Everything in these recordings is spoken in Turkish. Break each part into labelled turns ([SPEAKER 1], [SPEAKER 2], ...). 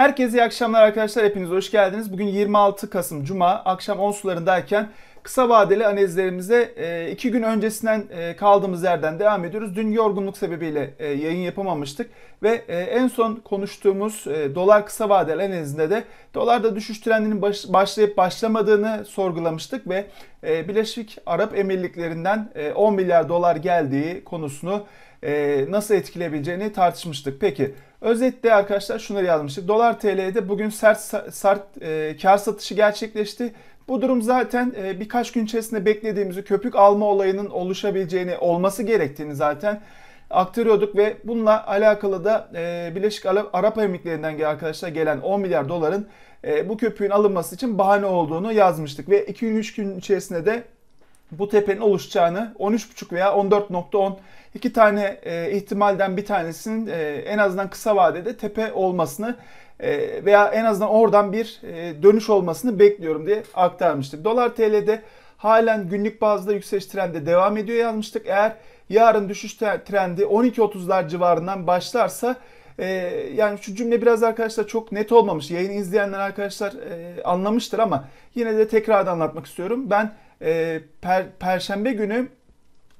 [SPEAKER 1] Herkese iyi akşamlar arkadaşlar. Hepiniz hoş geldiniz. Bugün 26 Kasım Cuma akşam 10 sularındayken kısa vadeli analizlerimize e, iki gün öncesinden e, kaldığımız yerden devam ediyoruz. Dün yorgunluk sebebiyle e, yayın yapamamıştık ve en son konuştuğumuz dolar kısa vadeli analizinde de dolarda düşüş trendinin başlayıp başlamadığını sorgulamıştık ve Birleşik Arap Emirlikleri'nden 10 milyar dolar geldiği konusunu nasıl etkileyebileceğini tartışmıştık. Peki Özetle arkadaşlar şunları yazmıştık. Dolar TL'de bugün sert sert e, kar satışı gerçekleşti. Bu durum zaten e, birkaç gün içerisinde beklediğimizi köpük alma olayının oluşabileceğini, olması gerektiğini zaten aktarıyorduk ve bununla alakalı da e, Birleşik Arap Emirlikleri'nden gelen arkadaşlar gelen 10 milyar doların e, bu köpüğün alınması için bahane olduğunu yazmıştık ve 2-3 gün içerisinde de bu tepenin oluşacağını 13.5 veya 14.10 iki tane e, ihtimalden bir tanesinin e, en azından kısa vadede tepe olmasını e, veya en azından oradan bir e, dönüş olmasını bekliyorum diye aktarmıştık. Dolar TL'de halen günlük bazda yükseliş trendi devam ediyor yazmıştık. Eğer yarın düşüş trendi 12.30'lar civarından başlarsa e, yani şu cümle biraz arkadaşlar çok net olmamış. Yayını izleyenler arkadaşlar e, anlamıştır ama yine de tekrardan anlatmak istiyorum. Ben e, per, Perşembe günü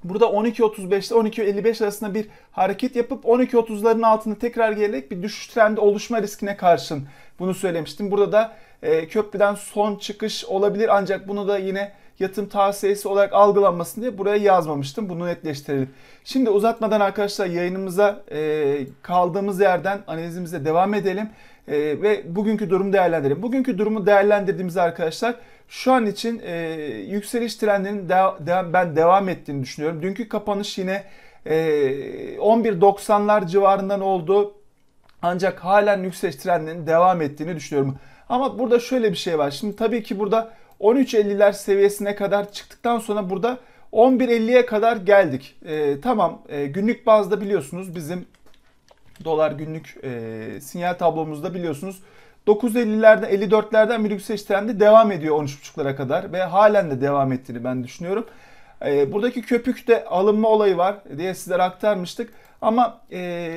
[SPEAKER 1] burada 12.35'te 12.55 arasında bir hareket yapıp 12.30'ların altında tekrar gelerek bir düşüş trendi oluşma riskine karşın bunu söylemiştim. Burada da e, köprüden son çıkış olabilir ancak bunu da yine yatım tavsiyesi olarak algılanmasın diye buraya yazmamıştım. Bunu netleştirelim. Şimdi uzatmadan arkadaşlar yayınımıza e, kaldığımız yerden analizimize devam edelim. E, ve bugünkü durumu değerlendirelim. Bugünkü durumu değerlendirdiğimizde arkadaşlar şu an için e, yükseliş trendinin de, de, ben devam ettiğini düşünüyorum. Dünkü kapanış yine e, 11.90'lar civarından oldu. Ancak halen yükseliş trendinin devam ettiğini düşünüyorum. Ama burada şöyle bir şey var. Şimdi tabii ki burada 13.50'ler seviyesine kadar çıktıktan sonra burada 11.50'ye kadar geldik. E, tamam e, günlük bazda biliyorsunuz bizim dolar günlük e, sinyal tablomuzda biliyorsunuz 9.50'lerde 54'lerden bir yükseliş trendi devam ediyor 13.5'lara kadar ve halen de devam ettiğini ben düşünüyorum. E, buradaki köpükte alınma olayı var diye sizlere aktarmıştık. Ama e,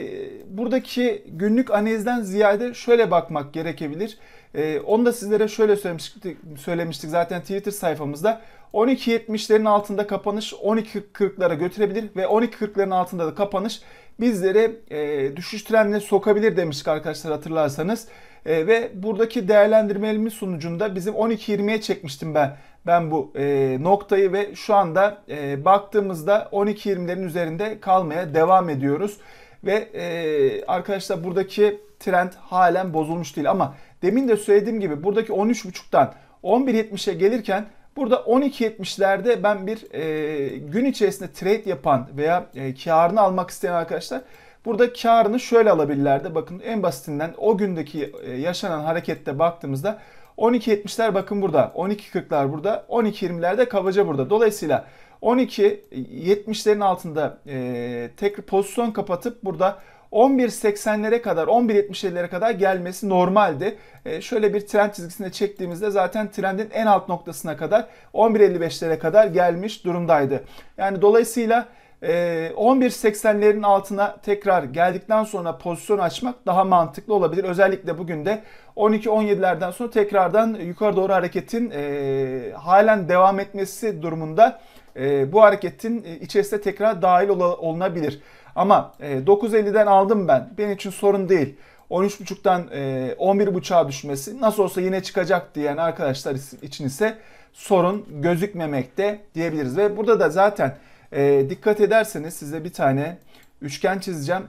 [SPEAKER 1] buradaki günlük analizden ziyade şöyle bakmak gerekebilir. E, onu da sizlere şöyle söylemiştik, söylemiştik zaten Twitter sayfamızda. 12.70'lerin altında kapanış 12.40'lara götürebilir ve 12.40'ların altında da kapanış bizleri e, düşüş trendine sokabilir demiştik arkadaşlar hatırlarsanız. E, ve buradaki değerlendirmelimiz sonucunda bizim 12.20'ye çekmiştim ben ben bu e, noktayı ve şu anda e, baktığımızda 12.20'lerin üzerinde kalmaya devam ediyoruz. Ve e, arkadaşlar buradaki trend halen bozulmuş değil ama demin de söylediğim gibi buradaki 13.5'tan 11.70'e gelirken Burada 12.70'lerde ben bir e, gün içerisinde trade yapan veya e, karını almak isteyen arkadaşlar burada karını şöyle alabilirlerdi. Bakın en basitinden o gündeki e, yaşanan harekette baktığımızda 12.70'ler bakın burada, 12.40'lar burada, 12.20'lerde kabaca burada. Dolayısıyla 12.70'lerin altında e, tekrar pozisyon kapatıp burada 11.80'lere kadar 11.75'lere kadar gelmesi normaldi. E, şöyle bir trend çizgisinde çektiğimizde zaten trendin en alt noktasına kadar 11.55'lere kadar gelmiş durumdaydı. Yani dolayısıyla 11.80'lerin e, altına tekrar geldikten sonra pozisyon açmak daha mantıklı olabilir. Özellikle bugün de 12-17'lerden sonra tekrardan yukarı doğru hareketin e, halen devam etmesi durumunda e, bu hareketin içerisinde tekrar dahil olunabilir. Ama 9.50'den e, aldım ben. Benim için sorun değil. 13.5'tan 11.5'a e, düşmesi nasıl olsa yine çıkacak diyen arkadaşlar için ise sorun gözükmemekte diyebiliriz. Ve burada da zaten e, dikkat ederseniz size bir tane üçgen çizeceğim.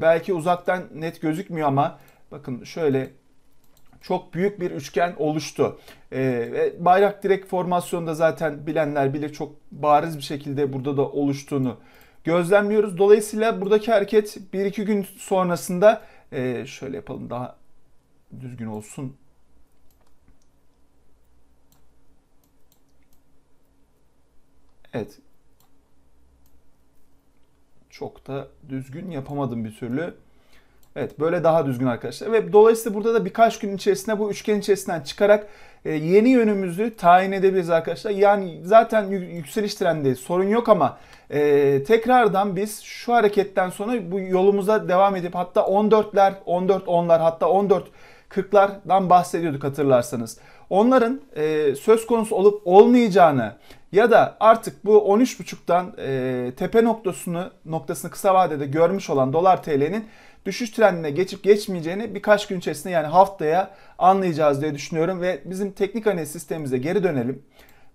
[SPEAKER 1] Belki uzaktan net gözükmüyor ama bakın şöyle çok büyük bir üçgen oluştu. Ee, bayrak direkt formasyonda zaten bilenler bilir çok bariz bir şekilde burada da oluştuğunu gözlemliyoruz. Dolayısıyla buradaki hareket 1-2 gün sonrasında e, şöyle yapalım daha düzgün olsun. Evet. Çok da düzgün yapamadım bir türlü. Evet böyle daha düzgün arkadaşlar. Ve dolayısıyla burada da birkaç gün içerisinde bu üçgen içerisinden çıkarak e, yeni yönümüzü tayin edebiliriz arkadaşlar. Yani zaten yükseliş trendi sorun yok ama e, tekrardan biz şu hareketten sonra bu yolumuza devam edip hatta 14'ler, 14 10'lar hatta 14 40'lardan bahsediyorduk hatırlarsanız. Onların e, söz konusu olup olmayacağını ya da artık bu 13.5'tan e, tepe noktasını noktasını kısa vadede görmüş olan dolar TL'nin düşüş trendine geçip geçmeyeceğini birkaç gün içerisinde yani haftaya anlayacağız diye düşünüyorum ve bizim teknik analiz sistemimize geri dönelim.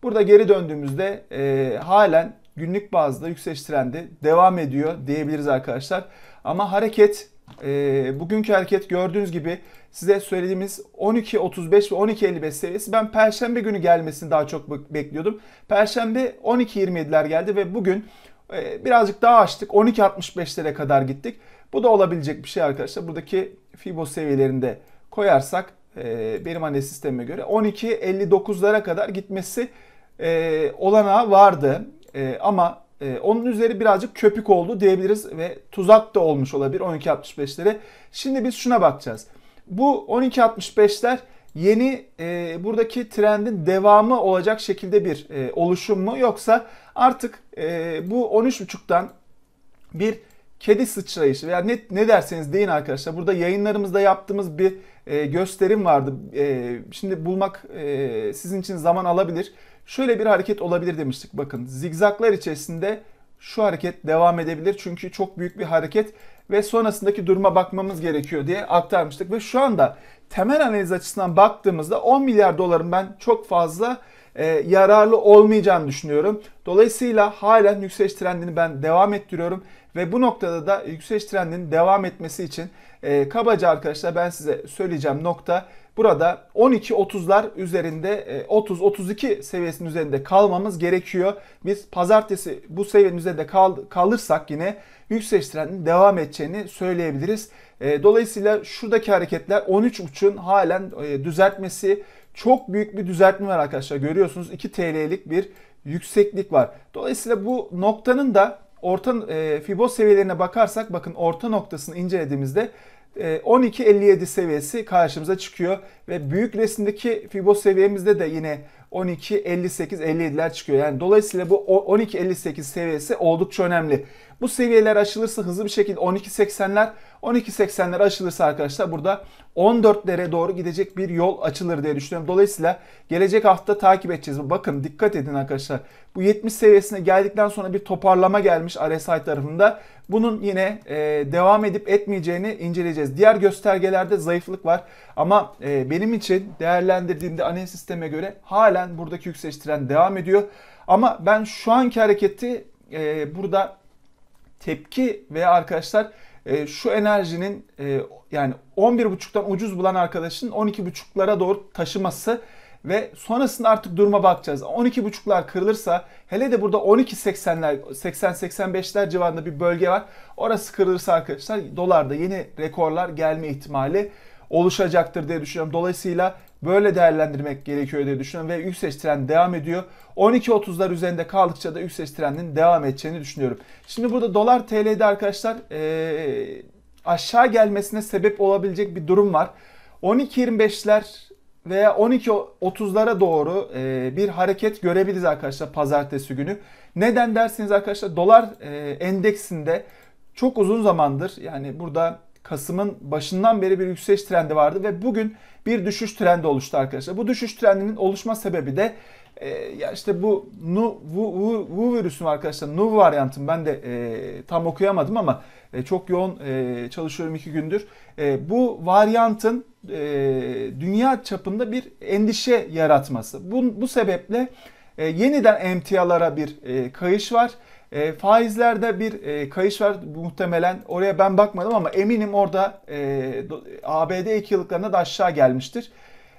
[SPEAKER 1] Burada geri döndüğümüzde e, halen günlük bazda yükseliş trendi devam ediyor diyebiliriz arkadaşlar. Ama hareket e, bugünkü hareket gördüğünüz gibi size söylediğimiz 12.35 ve 12.55 seviyesi. Ben Perşembe günü gelmesini daha çok bekliyordum. Perşembe 12.27'ler geldi ve bugün e, birazcık daha açtık. 12.65'lere kadar gittik. Bu da olabilecek bir şey arkadaşlar. Buradaki fibo seviyelerinde koyarsak e, benim anne sistemime göre 12.59'lara kadar gitmesi e, olanağı vardı. E, ama e, onun üzeri birazcık köpük oldu diyebiliriz ve tuzak da olmuş olabilir 12.65'lere. Şimdi biz şuna bakacağız. Bu 12.65'ler yeni e, buradaki trendin devamı olacak şekilde bir e, oluşum mu yoksa artık e, bu 13.5'tan bir kedi sıçrayışı veya ne, ne derseniz deyin arkadaşlar. Burada yayınlarımızda yaptığımız bir e, gösterim vardı. E, şimdi bulmak e, sizin için zaman alabilir. Şöyle bir hareket olabilir demiştik. Bakın zigzaklar içerisinde şu hareket devam edebilir. Çünkü çok büyük bir hareket ve sonrasındaki duruma bakmamız gerekiyor diye aktarmıştık. Ve şu anda temel analiz açısından baktığımızda 10 milyar doların ben çok fazla e, yararlı olmayacağını düşünüyorum. Dolayısıyla halen yükseliş trendini ben devam ettiriyorum. Ve bu noktada da yükseliş trendinin devam etmesi için e, kabaca arkadaşlar ben size söyleyeceğim nokta burada 12.30'lar üzerinde 30-32 e, seviyesinin üzerinde kalmamız gerekiyor. Biz pazartesi bu seviyenin üzerinde kal, kalırsak yine yükseliş trendinin devam edeceğini söyleyebiliriz. E, dolayısıyla şuradaki hareketler 13.5'ün halen e, düzeltmesi çok büyük bir düzeltme var arkadaşlar. Görüyorsunuz 2 TL'lik bir yükseklik var. Dolayısıyla bu noktanın da orta e, Fibos seviyelerine bakarsak bakın orta noktasını incelediğimizde 12.57 e, seviyesi karşımıza çıkıyor ve büyük resimdeki Fibonacci seviyemizde de yine 12.58-57'ler çıkıyor. Yani dolayısıyla bu 12.58 seviyesi oldukça önemli. Bu seviyeler aşılırsa hızlı bir şekilde 12.80'ler 12.80'ler aşılırsa arkadaşlar burada 14'lere doğru gidecek bir yol açılır diye düşünüyorum. Dolayısıyla gelecek hafta takip edeceğiz. Bakın dikkat edin arkadaşlar. Bu 70 seviyesine geldikten sonra bir toparlama gelmiş RSI tarafında. Bunun yine e, devam edip etmeyeceğini inceleyeceğiz. Diğer göstergelerde zayıflık var. Ama e, benim için değerlendirdiğimde analiz sisteme göre halen buradaki yükseliş tren devam ediyor. Ama ben şu anki hareketi e, burada tepki veya arkadaşlar e, şu enerjinin e, yani 11.5'tan ucuz bulan arkadaşın 12.5'lara doğru taşıması ve sonrasında artık duruma bakacağız. 12.5'lar kırılırsa hele de burada 12.80'ler 80-85'ler civarında bir bölge var. Orası kırılırsa arkadaşlar dolarda yeni rekorlar gelme ihtimali oluşacaktır diye düşünüyorum. Dolayısıyla böyle değerlendirmek gerekiyor diye düşünüyorum ve yükseliş trend devam ediyor. 12.30'lar üzerinde kaldıkça da yükseliş trendinin devam edeceğini düşünüyorum. Şimdi burada dolar TL'de arkadaşlar ee, aşağı gelmesine sebep olabilecek bir durum var. 12.25'ler veya 12.30'lara doğru e, bir hareket görebiliriz arkadaşlar pazartesi günü. Neden dersiniz arkadaşlar dolar e, endeksinde çok uzun zamandır yani burada Kasım'ın başından beri bir yükseliş trendi vardı ve bugün bir düşüş trendi oluştu arkadaşlar. Bu düşüş trendinin oluşma sebebi de e, ya işte bu nu, vu, vu, vu virüsü arkadaşlar nu varyantım ben de e, tam okuyamadım ama e, çok yoğun e, çalışıyorum iki gündür. E, bu varyantın e, dünya çapında bir endişe yaratması. Bu, bu sebeple e, yeniden emtialara bir e, kayış var e, faizlerde bir e, kayış var muhtemelen. Oraya ben bakmadım ama eminim orada e, ABD 2 yıllıklarında da aşağı gelmiştir.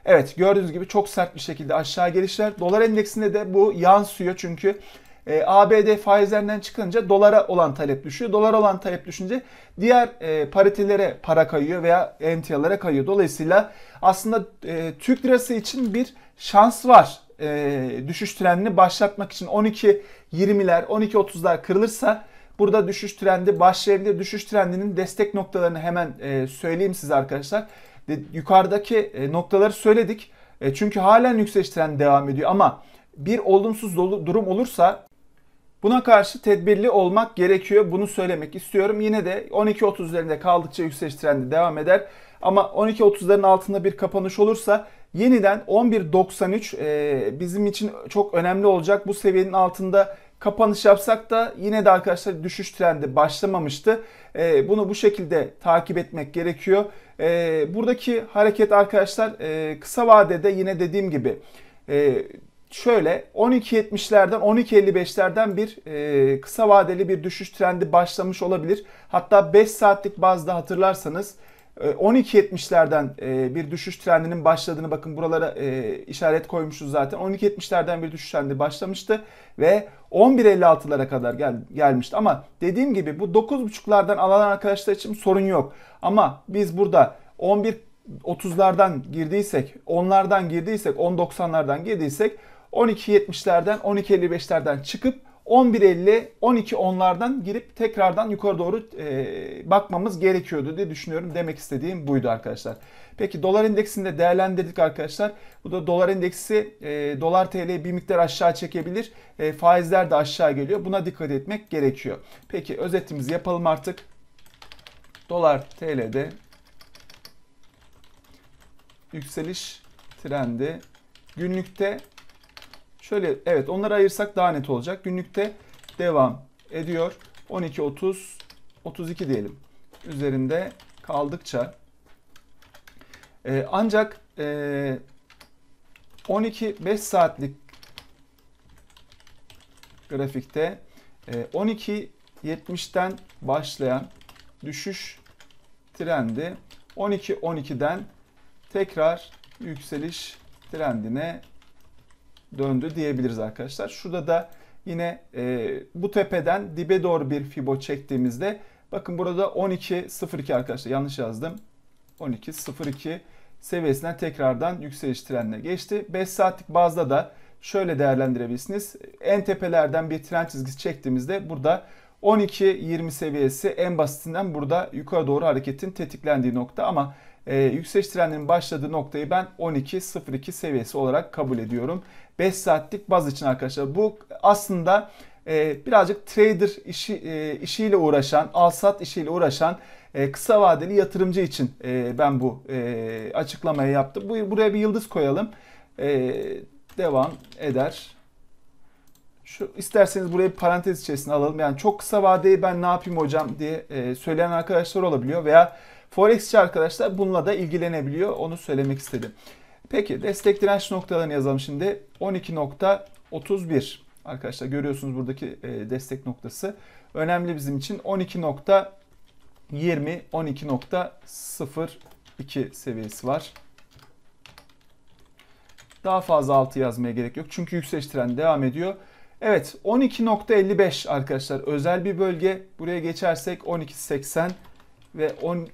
[SPEAKER 1] Evet gördüğünüz gibi çok sert bir şekilde aşağı gelişler. Dolar endeksinde de bu yansıyor çünkü e, ABD faizlerinden çıkınca dolara olan talep düşüyor. Dolar olan talep düşünce diğer e, paritelere para kayıyor veya entiyalara kayıyor. Dolayısıyla aslında e, Türk lirası için bir şans var e, düşüş trendini başlatmak için 12-20'ler, 12-30'lar kırılırsa burada düşüş trendi başlayabilir. Düşüş trendinin destek noktalarını hemen e, söyleyeyim size arkadaşlar. De, yukarıdaki e, noktaları söyledik. E, çünkü halen yükseliş trendi devam ediyor ama bir olumsuz dolu, durum olursa Buna karşı tedbirli olmak gerekiyor. Bunu söylemek istiyorum. Yine de 12.30 üzerinde kaldıkça yükseliş trendi devam eder. Ama 12 12.30'ların altında bir kapanış olursa yeniden 11.93 e, bizim için çok önemli olacak. Bu seviyenin altında kapanış yapsak da yine de arkadaşlar düşüş trendi başlamamıştı. E, bunu bu şekilde takip etmek gerekiyor. E, buradaki hareket arkadaşlar e, kısa vadede yine dediğim gibi e, şöyle 12.70'lerden 12.55'lerden bir e, kısa vadeli bir düşüş trendi başlamış olabilir. Hatta 5 saatlik bazda hatırlarsanız 12.70'lerden ee, e, bir düşüş trendinin başladığını bakın buralara e, işaret koymuşuz zaten. 12.70'lerden bir düşüş trendi başlamıştı ve 11.56'lara kadar gel, gelmişti. Ama dediğim gibi bu 9.5'lardan alan arkadaşlar için sorun yok. Ama biz burada 1130'lardan girdiysek, 10'lardan girdiysek, 10.90'lardan girdiysek 12.70'lerden 12.55'lerden çıkıp 11.50 12 onlardan girip tekrardan yukarı doğru e, bakmamız gerekiyordu diye düşünüyorum. Demek istediğim buydu arkadaşlar. Peki dolar endeksini de değerlendirdik arkadaşlar. Bu da dolar endeksi e, dolar TL bir miktar aşağı çekebilir. E, faizler de aşağı geliyor. Buna dikkat etmek gerekiyor. Peki özetimizi yapalım artık. Dolar TL'de yükseliş trendi günlükte Şöyle evet onları ayırsak daha net olacak. Günlükte devam ediyor. 12, 30, 32 diyelim. Üzerinde kaldıkça. Ee, ancak e, 12, 5 saatlik grafikte e, 12, 70'ten başlayan düşüş trendi 12-12'den tekrar yükseliş trendine döndü diyebiliriz arkadaşlar. Şurada da yine e, bu tepeden dibe doğru bir fibo çektiğimizde bakın burada 12.02 arkadaşlar yanlış yazdım. 12.02 seviyesinden tekrardan yükseliş trendine geçti. 5 saatlik bazda da şöyle değerlendirebilirsiniz. En tepelerden bir trend çizgisi çektiğimizde burada 12.20 seviyesi en basitinden burada yukarı doğru hareketin tetiklendiği nokta ama e, yükseliş trendinin başladığı noktayı ben 12.02 seviyesi olarak kabul ediyorum. 5 saatlik baz için arkadaşlar bu aslında e, birazcık trader işi e, işiyle uğraşan, alsat işiyle uğraşan e, kısa vadeli yatırımcı için e, ben bu e, açıklamayı yaptım. Bu, buraya bir yıldız koyalım. E, devam eder. Şu isterseniz buraya bir parantez içerisinde alalım. Yani çok kısa vadeyi ben ne yapayım hocam diye e, söyleyen arkadaşlar olabiliyor veya Forexçi arkadaşlar bununla da ilgilenebiliyor. Onu söylemek istedim. Peki destek direnç noktalarını yazalım şimdi. 12.31 arkadaşlar görüyorsunuz buradaki e, destek noktası. Önemli bizim için 12.20 12.02 seviyesi var. Daha fazla altı yazmaya gerek yok. Çünkü yükseliş trendi devam ediyor. Evet 12.55 arkadaşlar özel bir bölge. Buraya geçersek 12.80 ve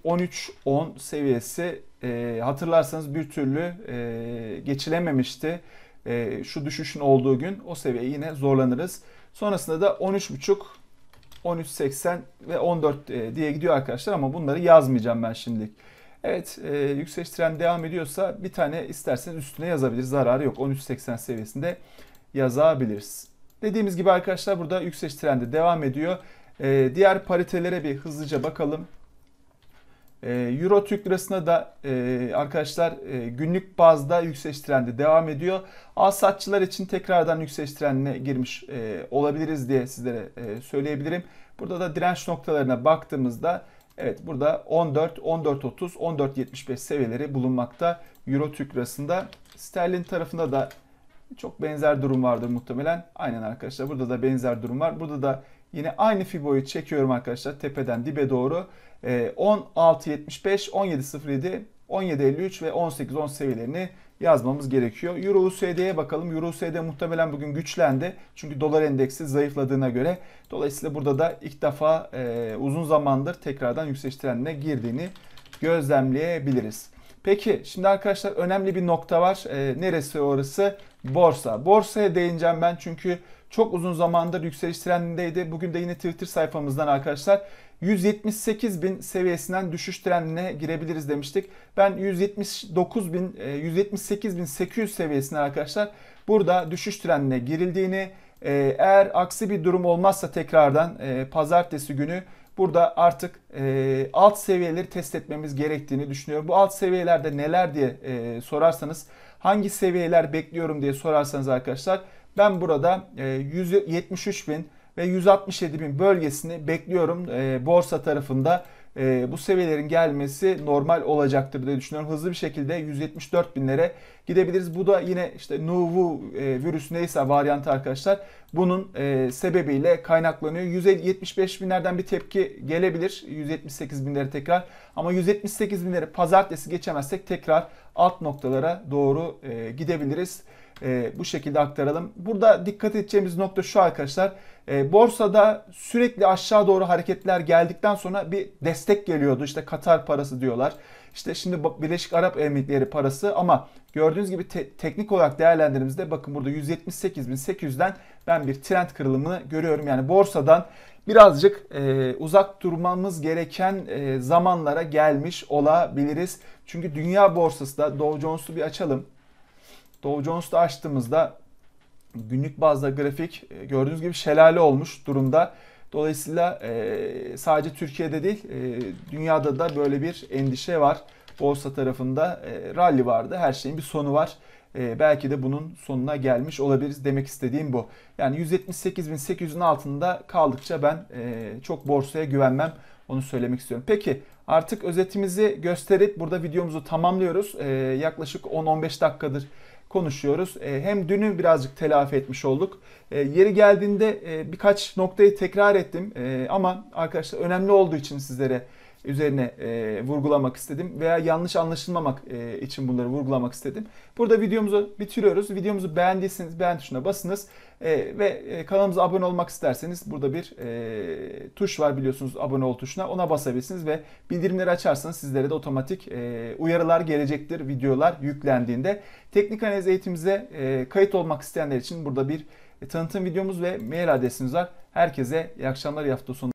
[SPEAKER 1] 13-10 seviyesi e, hatırlarsanız bir türlü e, geçilememişti. E, şu düşüşün olduğu gün o seviyeye yine zorlanırız. Sonrasında da 13.5 13.80 ve 14 e, diye gidiyor arkadaşlar ama bunları yazmayacağım ben şimdilik. Evet e, yükseliş trend devam ediyorsa bir tane isterseniz üstüne yazabiliriz. Zararı yok. 13.80 seviyesinde yazabiliriz. Dediğimiz gibi arkadaşlar burada yükseliş trendi devam ediyor. E, diğer paritelere bir hızlıca bakalım. Ee, Euro Türk lirasına da e, arkadaşlar e, günlük bazda yükseliş trendi devam ediyor. Alsatçılar için tekrardan yükseliş trendine girmiş e, olabiliriz diye sizlere e, söyleyebilirim. Burada da direnç noktalarına baktığımızda evet burada 14, 14.30, 14.75 seviyeleri bulunmakta Euro Türk lirasında. Sterlin tarafında da çok benzer durum vardır muhtemelen. Aynen arkadaşlar burada da benzer durum var. Burada da Yine aynı fiboyu çekiyorum arkadaşlar tepeden dibe doğru. E, 16.75, 17.07, 17.53 ve 18.10 seviyelerini yazmamız gerekiyor. Euro USD'ye bakalım. Euro USD muhtemelen bugün güçlendi. Çünkü dolar endeksi zayıfladığına göre. Dolayısıyla burada da ilk defa e, uzun zamandır tekrardan yükseliş trendine girdiğini gözlemleyebiliriz. Peki şimdi arkadaşlar önemli bir nokta var. E, neresi orası? Borsa. Borsaya değineceğim ben çünkü çok uzun zamandır yükseliş trendindeydi. Bugün de yine Twitter sayfamızdan arkadaşlar 178 bin seviyesinden düşüş trendine girebiliriz demiştik. Ben 179 bin, 178 e, bin 800 seviyesine arkadaşlar burada düşüş trendine girildiğini e, eğer aksi bir durum olmazsa tekrardan e, pazartesi günü burada artık e, alt seviyeleri test etmemiz gerektiğini düşünüyorum. Bu alt seviyelerde neler diye e, sorarsanız hangi seviyeler bekliyorum diye sorarsanız arkadaşlar ben burada 173 e, bin ve 167 bin bölgesini bekliyorum e, borsa tarafında. E, bu seviyelerin gelmesi normal olacaktır diye düşünüyorum. Hızlı bir şekilde 174 binlere gidebiliriz. Bu da yine işte Nuvu e, virüsü neyse varyantı arkadaşlar bunun e, sebebiyle kaynaklanıyor. 175 binlerden bir tepki gelebilir. 178 binlere tekrar ama 178 binleri pazartesi geçemezsek tekrar alt noktalara doğru e, gidebiliriz. E, bu şekilde aktaralım. Burada dikkat edeceğimiz nokta şu arkadaşlar. E, borsada sürekli aşağı doğru hareketler geldikten sonra bir destek geliyordu. İşte Katar parası diyorlar. İşte şimdi Birleşik Arap Emirlikleri parası ama gördüğünüz gibi te teknik olarak değerlendirdiğimizde bakın burada 178.800'den ben bir trend kırılımını görüyorum. Yani borsadan birazcık e, uzak durmamız gereken e, zamanlara gelmiş olabiliriz. Çünkü dünya borsası da Dow Jones'u bir açalım. Dow Jones'u açtığımızda günlük bazda grafik e, gördüğünüz gibi şelale olmuş durumda. Dolayısıyla e, sadece Türkiye'de değil e, dünyada da böyle bir endişe var. Borsa tarafında e, rally vardı. Her şeyin bir sonu var. Ee, belki de bunun sonuna gelmiş olabiliriz demek istediğim bu. Yani 178.800'ün altında kaldıkça ben e, çok borsaya güvenmem onu söylemek istiyorum. Peki artık özetimizi gösterip burada videomuzu tamamlıyoruz. Ee, yaklaşık 10-15 dakikadır konuşuyoruz. Ee, hem dünü birazcık telafi etmiş olduk. yeri geldiğinde e, birkaç noktayı tekrar ettim ama arkadaşlar önemli olduğu için sizlere üzerine e, vurgulamak istedim veya yanlış anlaşılmamak e, için bunları vurgulamak istedim. Burada videomuzu bitiriyoruz. Videomuzu beğendiyseniz beğen tuşuna basınız e, ve e, kanalımıza abone olmak isterseniz burada bir e, tuş var biliyorsunuz abone ol tuşuna ona basabilirsiniz ve bildirimleri açarsanız sizlere de otomatik e, uyarılar gelecektir videolar yüklendiğinde. Teknik analiz eğitimimize e, kayıt olmak isteyenler için burada bir e, tanıtım videomuz ve mail adresimiz var. Herkese iyi akşamlar, iyi hafta sonu.